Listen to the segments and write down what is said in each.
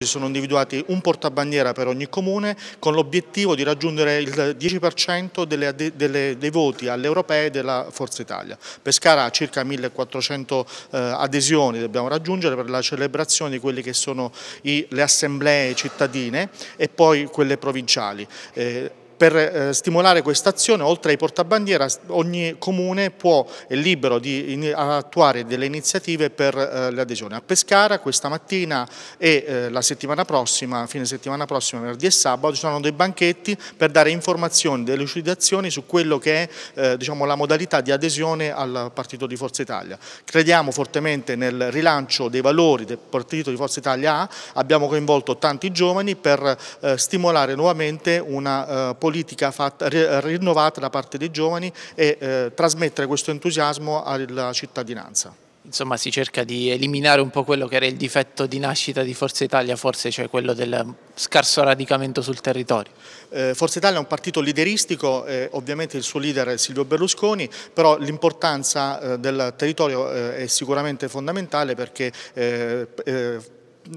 Si sono individuati un portabandiera per ogni comune con l'obiettivo di raggiungere il 10% delle, delle, dei voti alle europee della Forza Italia. Pescara ha circa 1400 eh, adesioni dobbiamo raggiungere per la celebrazione di quelle che sono i, le assemblee cittadine e poi quelle provinciali. Eh, per eh, stimolare questa azione, oltre ai portabandiera, ogni comune può, è libero di in, attuare delle iniziative per eh, l'adesione. A Pescara questa mattina e eh, la settimana prossima, fine settimana prossima, venerdì e sabato, ci saranno dei banchetti per dare informazioni, delle lucidazioni su quello che è eh, diciamo, la modalità di adesione al partito di Forza Italia. Crediamo fortemente nel rilancio dei valori del partito di Forza Italia A, abbiamo coinvolto tanti giovani per eh, stimolare nuovamente una posizione eh, politica fatta, rinnovata da parte dei giovani e eh, trasmettere questo entusiasmo alla cittadinanza. Insomma si cerca di eliminare un po' quello che era il difetto di nascita di Forza Italia, forse cioè quello del scarso radicamento sul territorio. Eh, Forza Italia è un partito lideristico, eh, ovviamente il suo leader è Silvio Berlusconi, però l'importanza eh, del territorio eh, è sicuramente fondamentale perché eh, eh,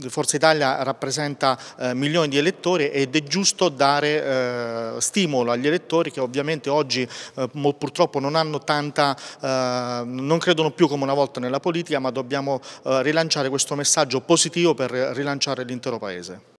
Forza Italia rappresenta eh, milioni di elettori ed è giusto dare eh, stimolo agli elettori che ovviamente oggi eh, purtroppo non hanno tanta, eh, non credono più come una volta nella politica ma dobbiamo eh, rilanciare questo messaggio positivo per rilanciare l'intero Paese.